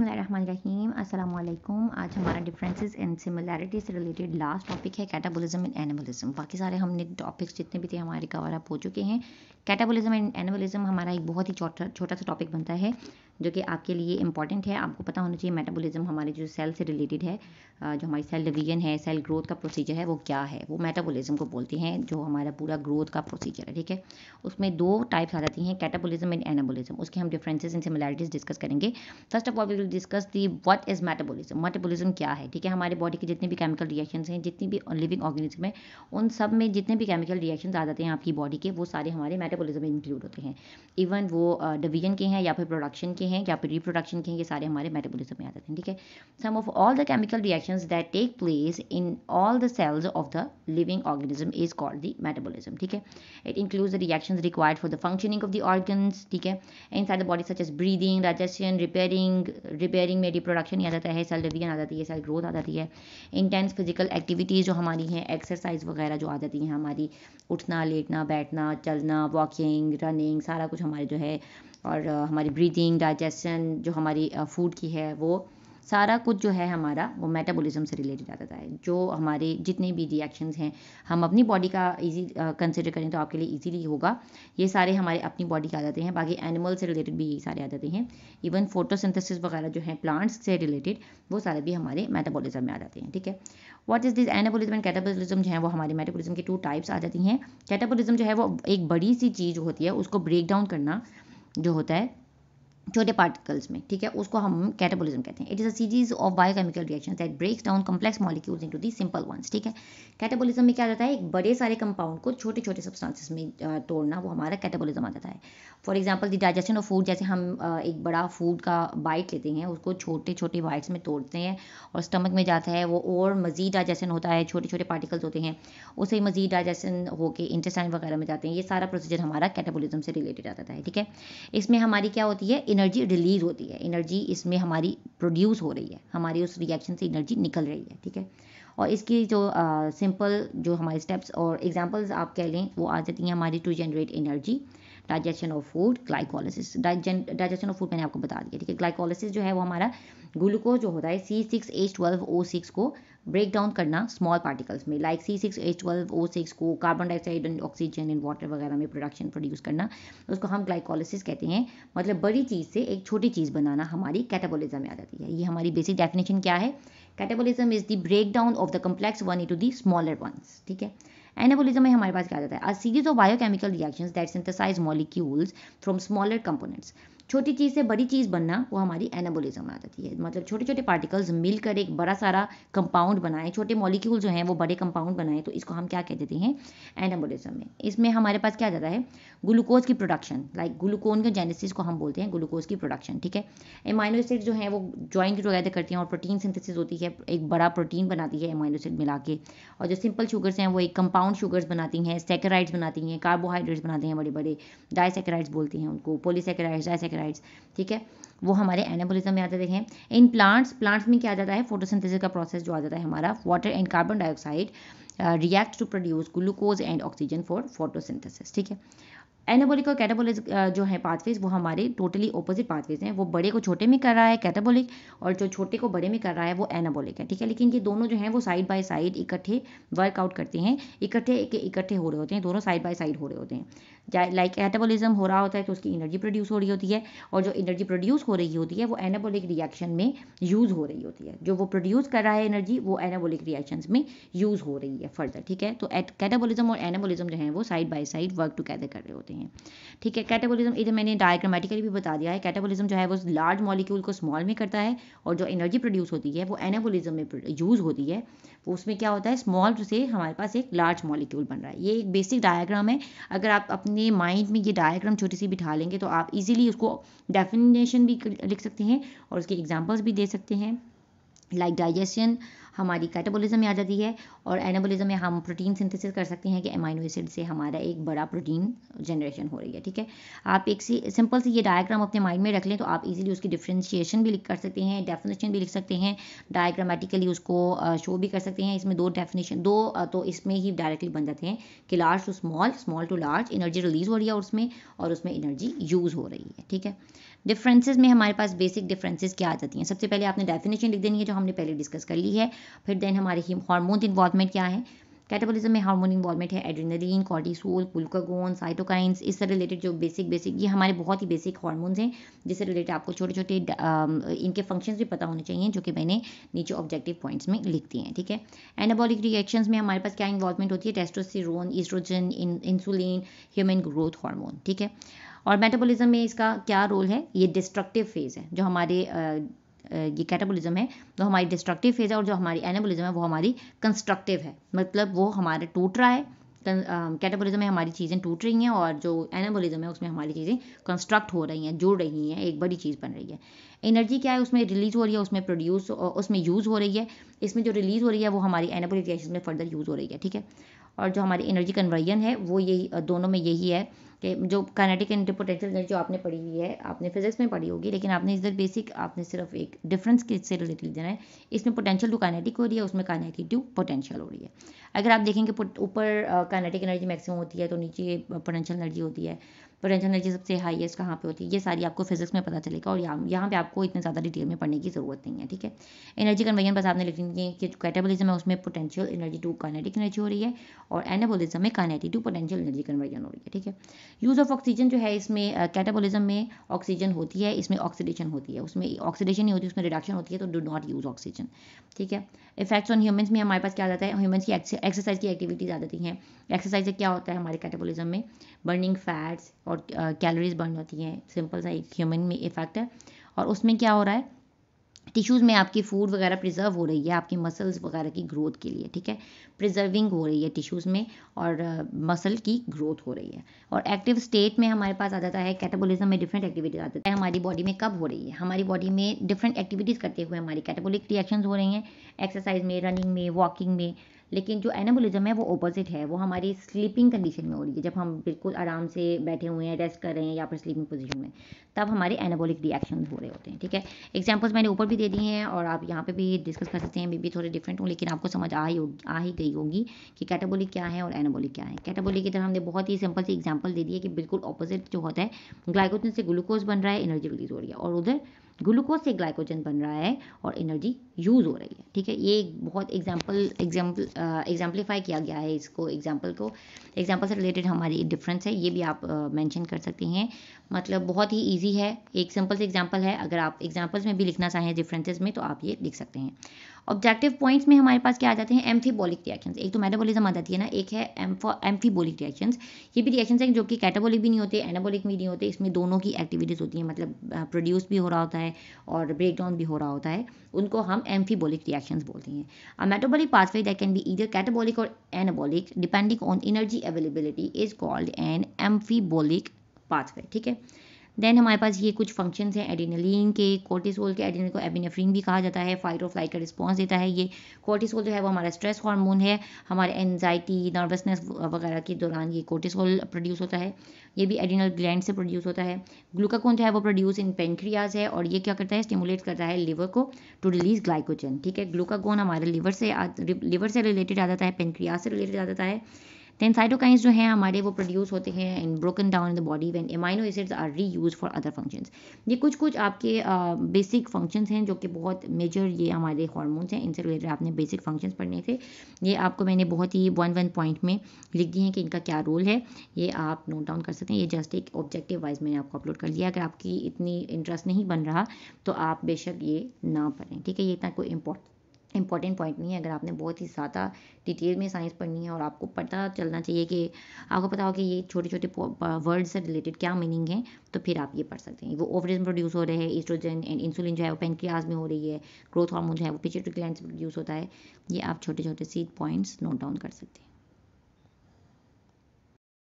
अस्सलाम वालेकुम आज हमारा डिफरेंसेस एंड सिमिलैरिटीज से रिलेटेड लास्ट टॉपिक है कैटाबॉलिज्म एंड एनिमलिज्म बाकी सारे हमने टॉपिक्स जितने भी थे हमारे कवर अप हो चुके हैं कैटाबोलिज्म एंड एनिमलिज्म हमारा एक बहुत ही छोटा छोटा सा टॉपिक बनता है जो कि आपके लिए इंपॉर्टेंट है आपको पता होना चाहिए मेटाबॉलिज्म हमारे जो सेल से रिलेटेड है जो हमारी सेल डिवीजन है सेल ग्रोथ का प्रोसीजर है वो क्या है वो मेटाबॉलिज्म को बोलते हैं जो हमारा पूरा ग्रोथ का प्रोसीजर है ठीक है उसमें दो टाइप्स आ जाती हैं कैटाबॉलिज्म एंड एनाबॉलिज्म उसके हम डिफरेंसेस एंड सिमिलैरिटीज डिस्कस करेंगे first of all we will discuss the what is metabolism metabolism क्या है ठीक है हमारे बॉडी के जितने भी केमिकल रिएक्शंस हैं जितनी भी लिविंग ऑर्गेनिज्म है उन सब में जितने भी केमिकल रिएक्शंस आ जाते हैं आपकी बॉडी के वो सारे हमारे मेटाबॉलिज्म में इंक्लूड होते हैं इवन वो डिवीजन uh, के हैं या फिर प्रोडक्शन के हैं या फिर रिप्रोडक्शन के हैं ये सारे हमारे मेटाबॉलिज्म में आ जाते हैं ठीक है sum of all the chemical reactions that take place in all the cells of the living organism is called the metabolism ठीक है it includes the reactions required for the functioning of the organs ठीक है inside the body such as breathing digestion repairing repairing में reproduction आ जाता है cell division आ जाती है सेल ग्रोथ आ जाती है इंटेंस फिजिकल एक्टिविटीज़ जो हमारी हैं एक्सरसाइज वगैरह जो आ जाती हैं हमारी उठना लेटना बैठना चलना वॉकिंग रनिंग सारा कुछ हमारे जो है और हमारी ब्रीथिंग डाइजेशन जो हमारी फूड की है वो सारा कुछ जो है हमारा वो मेटाबॉलिज्म से रिलेटेड आ जाता है जो हमारे जितने भी रिएक्शंस हैं हम अपनी बॉडी का इजी कंसिडर करें तो आपके लिए इजीली होगा ये सारे हमारे अपनी बॉडी के आ जाते हैं बाकी एनिमल से रिलेटेड भी यही सारे आ जाते हैं इवन फोटोसिंथेसिस वगैरह जो है प्लांट्स से रिलेटेड वो सारे भी हमारे मेटाबोलिज्म में आ जाते हैं ठीक है what is this anabolism and catabolism जो है वो हमारे मेटाबोलिज्म की टू टाइप्स आ जाती हैं कैटाबोलिज्म जो है वो एक बड़ी सी चीज़ होती है उसको ब्रेक डाउन करना जो होता है छोटे पार्टिकल्स में ठीक है उसको हम कैटाबॉलिज्म कहते हैं it is a series of biochemical reaction that breaks down complex molecules into the simple ones ठीक है कैटाबॉलिज्म में क्या जाता है एक बड़े सारे कंपाउंड को छोटे छोटे सब्सटेंसेस में तोड़ना वो हमारा कैटाबॉलिज्म आ जाता है for example the digestion of food जैसे हम एक बड़ा फूड का बाइट लेते हैं उसको छोटे छोटे बाइट्स में तोड़ते हैं और स्टमक में जाता है वो और मज़ीद डाइजेशन होता है छोटे छोटे पार्टिकल्स होते हैं उसे मज़ीद डाइजेशन होकर इंटेस्टाइन वगैरह में जाते हैं ये सारा प्रोसीजर हमारा कैटाबॉलिज्म से रिलेटेड आ जाता है ठीक है इसमें हमारी क्या होती है एनर्जी रिलीज होती है एनर्जी इसमें हमारी प्रोड्यूस हो रही है हमारी उस रिएक्शन से एनर्जी निकल रही है ठीक है और इसकी जो सिंपल uh, जो हमारे स्टेप्स और एग्जाम्पल्स आप कह लें वो आ जाती हैं हमारी to generate energy digestion of food glycolysis digestion of food मैंने आपको बता दिया ठीक है ग्लाइकोलिसिस जो है वो हमारा ग्लूकोज जो होता है C six H twelve O six को ब्रेक डाउन करना स्मॉल पार्टिकल्स में like C six H twelve O six को carbon dioxide and oxygen and water वगैरह में प्रोडक्शन प्रोड्यूस करना उसको हम ग्लाइकोलिसिस कहते हैं मतलब बड़ी चीज़ से एक छोटी चीज़ बनाना हमारी कैटाबोलिज्म में आ जाती है ये हमारी बेसिक डेफिनेशन क्या है catabolism is the break down of the complex one into the smaller ones ठीक है एनाबोलिज्म में हमारे पास क्या जाता है a series of biochemical reactions that synthesize molecules from smaller components छोटी चीज़ से बड़ी चीज़ बनना वो हमारी एनाबोलिज्म आ जाती है मतलब छोटे छोटे पार्टिकल्स मिलकर एक बड़ा सारा कंपाउंड बनाए छोटे मॉलिक्यूल जो हैं वो बड़े कंपाउंड बनाए तो इसको हम क्या कह देते हैं एनाबोलिज्म में इसमें हमारे पास क्या जाता है ग्लूकोज की प्रोडक्शन लाइक ग्लूकोन के जेनेसिस को हम बोलते हैं ग्लूकोज की प्रोडक्शन ठीक है एमाइनो एसिड जो है वो ज्वाइंट टुगेदर करती हैं और प्रोटीन सिंथेसिस होती है एक बड़ा प्रोटीन बनाती है एमाइनो एसिड मिला के और जो सिंपल शुगर्स हैं वो एक कंपाउंड शुगर्स बनाती हैं सेकेराइड्स बनाती हैं कार्बोहाइड्रेट्स बनाते हैं बड़े बड़े डायसेकेराइड्स बोलते हैं उनको पोलीसेकेराइड्स डाइसेकेराइड ट्राइब्स ठीक है वो हमारे एनाबोलिज्म में आते है देखें इन प्लांट्स प्लांट्स में क्या आ जाता है फोटोसिंथेसिस का प्रोसेस जो आ जाता है हमारा water and carbon dioxide react to produce glucose and oxygen for photosynthesis ठीक है एनाबोलिक और कैटाबोलिक uh, जो है पाथवेज वो हमारे टोटली ऑपोजिट पाथवेज हैं वो बड़े को छोटे में कर रहा है कैटाबोलिक और जो छोटे को बड़े में कर रहा है वो एनाबोलिक है ठीक है लेकिन ये दोनों जो हैं वो साइड बाय साइड इकट्ठे वर्कआउट करते हैं इकट्ठे इकट्ठे हो रहे होते हैं दोनों साइड बाय साइड हो रहे होते हैं लाइक एटाबोलिज्म हो रहा होता है तो उसकी एनर्जी प्रोड्यूस हो रही होती है और जो एनर्जी प्रोड्यूस हो रही होती है वो एनाबोलिक रिएक्शन में यूज़ हो रही होती है जो वो प्रोड्यूस कर रहा है एनर्जी वो एनाबोलिक रिएक्शन में यूज़ हो रही है फर्दर ठीक है तो एट और एनाबोलिज्म जो है वो side by side work together कर रहे होते हैं ठीक है कैटाबोलिज्म इधर मैंने डायग्रामेटिकली भी बता दिया है कैटाबोलिज्म जो है वो लार्ज मॉलिक्यूल को स्मॉल में करता है और जो एनर्जी प्रोड्यूस होती है वो एनाबोलिज्म में यूज़ होती है वो उसमें क्या होता है स्मॉल से हमारे पास एक लार्ज मॉलिक्यूल बन रहा है ये एक बेसिक डायग्राम है अगर आप अपने अपने माइंड में ये डायग्राम छोटी सी बिठा लेंगे तो आप इजीली उसको डेफिनेशन भी लिख सकते हैं और उसके एग्जांपल्स भी दे सकते हैं लाइक डाइजेशन हमारी कैटाबोलिज्म में आ जाती है और एनाबोलिज्म में हम प्रोटीन सिंथेसिस कर सकते हैं कि एमाइनो एसिड से हमारा एक बड़ा प्रोटीन जनरेशन हो रही है ठीक है आप एक सी सिंपल सी ये डायग्राम अपने माइंड में रख लें तो आप इजीली उसकी डिफ्रेंशिएशन भी लिख कर सकते हैं डेफिनेशन भी लिख सकते हैं डायग्रामेटिकली उसको शो भी कर सकते हैं इसमें दो डेफिनेशन दो तो इसमें ही डायरेक्टली बन जाते हैं कि large to small small to large energy release हो रही है उसमें और उसमें एनर्जी यूज़ हो रही है ठीक है डिफरेंसेस में हमारे पास बेसिक डिफरेंसेस क्या आ जाती हैं सबसे पहले आपने डेफिनेशन लिख देनी है जो हमने पहले डिस्कस कर ली है फिर देन हमारे हार्मोन इन्वॉलमेंट क्या है कैटाबॉलिज्म में हार्मोन इन्वॉलमेंट है एड्रेनलिन कॉर्टिसोल ग्लूकागोन साइटोकाइंस इससे रिलेटेड जो बेसिक बेसिक ये हमारे बहुत ही बेसिक हार्मोन्स हैं जिससे रिलेटेड आपको छोटे छोटे um, इनके फंक्शंस भी पता होने चाहिए जो कि मैंने नीचे ऑब्जेक्टिव पॉइंट्स में लिख दिए हैं ठीक है एनाबॉलिक रिएक्शंस में हमारे पास क्या इन्वॉल्वमेंट होती है testosterone oestrogen insulin human growth hormone ठीक है और मेटाबॉलिज्म में इसका क्या रोल है ये डिस्ट्रक्टिव फेज़ है जो हमारे uh, ये कैटाबोलिज्म है वो हमारी डिस्ट्रक्टिव फेज़ है और जो हमारी एनाबोलिज्म है वो हमारी कंस्ट्रक्टिव है मतलब वो हमारे टूट रहा है कैटाबोलिज्म में हमारी चीज़ें टूट रही हैं और जो एनाबोलिज्म है उसमें हमारी चीज़ें कंस्ट्रक्ट हो रही हैं जुड़ रही हैं एक बड़ी चीज़ बन रही है एनर्जी क्या है उसमें रिलीज हो रही है उसमें प्रोड्यूस उसमें यूज़ हो रही है इसमें जो रिलीज़ हो रही है वो हमारी एनाबोलिक में फर्दर यूज़ हो रही है ठीक है और जो हमारी एनर्जी कन्वर्जन है वो यही दोनों में यही है कि जो काइनेटिक एनर्जी पोटेंशियल एनर्जी जो आपने पढ़ी हुई है आपने फिजिक्स में पढ़ी होगी लेकिन आपने इधर बेसिक आपने सिर्फ एक डिफरेंस के से रिलेटेड देना है इसमें पोटेंशियल टू काइनेटिक हो रही है उसमें काइनेटिक टू पोटेंशियल हो रही है अगर आप देखेंगे ऊपर काइनेटिक एनर्जी मैक्सिमम होती है तो नीचे पोटेंशियल एनर्जी होती है पोटेंशियल एनर्जी सबसे हाईएस्ट कहाँ पे होती है ये सारी आपको फिजिक्स में पता चलेगा और यहाँ यहाँ पे आपको इतने ज़्यादा डिटेल में पढ़ने की ज़रूरत नहीं है ठीक है एनर्जी कन्वर्जन बस आपने लिखनी है कि जो कैटाबोलिज्म है उसमें potential energy to kinetic energy हो रही है और एनाबोलिज्म में kinetic to potential energy conversion हो रही है ठीक है यूज़ ऑफ ऑक्सीजन जो है इसमें कैटाबोलिज्म में ऑक्सीजन होती है इसमें ऑक्सीडेशन होती है उसमें ऑक्सीडेशन नहीं होती उसमें रिडक्शन होती है तो डू नॉट यूज़ ऑक्सीजन ठीक है इफेक्ट्स ऑन ह्यूमन्स में हमारे पास क्या जाता है ह्यूमन्स की एक्सरसाइज की एक्टिविटीज़ आ जाती हैं एक्सरसाइज से क्या होता है हमारे कैटाबोलिज्म में बर्निंग फैट्स और कैलोरीज बर्न होती हैं सिंपल सा एक ह्यूमन में इफेक्ट है और उसमें क्या हो रहा है टिश्यूज़ में आपकी फूड वगैरह प्रिजर्व हो रही है आपकी मसल्स वगैरह की ग्रोथ के लिए ठीक है प्रिजर्विंग हो रही है टिश्यूज़ में और मसल की ग्रोथ हो रही है और एक्टिव स्टेट में हमारे पास आ जाता है कैटाबोलिज्म में डिफरेंट एक्टिविटीज आ जाती है हमारी बॉडी में कब हो रही है हमारी बॉडी में डिफरेंट एक्टिविटीज़ करते हुए हमारी कैटाबोलिक रिएक्शंस हो रही हैं एक्सरसाइज में रनिंग में वॉकिंग में लेकिन जो एनाबोलिज्म है वो ऑपोजिट है वो हमारी स्लीपिंग कंडीशन में हो रही है जब हम बिल्कुल आराम से बैठे हुए हैं रेस्ट कर रहे हैं या फिर स्लीपिंग पोजिशन में तब हमारे एनाबोलिक रिएक्शन हो रहे होते हैं ठीक है एग्जाम्पल्स मैंने ऊपर भी दे दिए हैं और आप यहाँ पर भी डिस्कस कर सकते हैं मे भी थोड़े डिफरेंट हों लेकिन आपको समझ आ ही आ ही गई होगी कि कैटाबोलिक क्या है और एनाबोलिक क्या है कैटाबोलिक की तरह हमने बहुत ही सिंपल सी एग्जाम्पल दे दी है कि बिल्कुल ऑपोजिट जो होता है ग्लाइकोजन से ग्लूकोज बन रहा है एनर्जी रिलीज हो रही है और उधर ग्लूकोज से ग्लाइकोजन बन रहा है और एनर्जी यूज़ हो रही है ठीक है ये बहुत एग्जाम्पल एग्जाम्पल एग्जाम्पलीफाई किया गया है इसको एग्जाम्पल को एग्जाम्पल से रिलेटेड हमारी डिफरेंस है ये भी आप मैंशन uh, कर सकते हैं मतलब बहुत ही ईजी है एक सिंपल से एग्जाम्पल है अगर आप एग्जाम्पल्स में भी लिखना चाहें डिफरेंसेज में तो आप ये लिख सकते हैं ऑब्जेक्टिव पॉइंट्स में हमारे पास क्या आ जाते हैं एम्फीबॉलिक रिएक्शंस एक तो मेटाबॉलिज्म आ जाती है ना एक है एम्फीबोलिक रिएक्शंस ये भी रिएक्शंस हैं जो कि कैटाबॉलिक भी नहीं होते एनाबॉलिक भी नहीं होते इसमें दोनों की एक्टिविटीज़ होती हैं मतलब प्रोड्यूस भी हो रहा होता है है और ब्रेक डाउन भी हो रहा होता है उनको हम एम्फीबोलिक रिएक्शंस बोलते हैं a metabolic pathway that can be either catabolic or anabolic depending on energy availability is called an amphibolic pathway ठीक है देन हमारे पास ये कुछ फंक्शंस हैं एडिनलिन के कोर्टिसोल के एडिनल को एबिनेफ्रीन भी कहा जाता है फाइट और फ्लाइट का रिस्पॉन्स देता है ये कोर्टिसोल जो है वो हमारा स्ट्रेस हार्मोन है हमारे एनजाइटी नर्वसनेस वगैरह के दौरान ये कोर्टिसोल प्रोड्यूस होता है ये भी एडिनल ग्लैंड से प्रोड्यूस होता है ग्लूकाकोन जो है वो प्रोड्यूस इन पेंक्रियाज है और ये क्या करता है स्टिमुलेट करता है लिवर को टू रिलीज ग्लाइकोजन ठीक है ग्लूकाकोन हमारे लिवर से लिवर से रिलेटेड आ जाता है पेंक्रियाज से रिलेटेड आ जाता है देन साइटोकाइंस जो हैं हमारे वो प्रोड्यूस होते हैं in broken down in the body when amino acids are reuse for other function ये कुछ कुछ आपके बेसिक फंक्शंस हैं जो कि बहुत मेजर ये हमारे हॉर्मोन्स हैं इनसे रिलेटेड आपने बेसिक फंक्शंस पढ़ने थे ये आपको मैंने बहुत ही वन वन पॉइंट में लिख दिए हैं कि इनका क्या रोल है ये आप नोट डाउन कर सकते हैं ये जस्ट एक ऑब्जेक्टिव वाइज मैंने आपको अपलोड कर लिया अगर आपकी इतनी इंटरेस्ट नहीं बन रहा तो आप बेशक ये ना पढ़ें ठीक है ये इतना कोई इंपॉर्टेंट इम्पॉर्टेंट पॉइंट नहीं है अगर आपने बहुत ही ज़्यादा डिटेल में साइंस पढ़नी है और आपको पता चलना चाहिए कि आपको पता हो कि ये छोटे छोटे वर्ड से रिलेटेड क्या मीनिंग है तो फिर आप ये पढ़ सकते हैं वो ओवरेज प्रोड्यूस हो रहे हैं ईस्ट्रोजन एंड इंसुलिन जो है वो पेंक्रियाज में हो रही है ग्रोथ हार्मोन जो है वो पिचेटरी ग्लैंड से प्रोड्यूस होता है ये आप छोटे छोटे सी पॉइंट्स नोट डाउन कर सकते हैं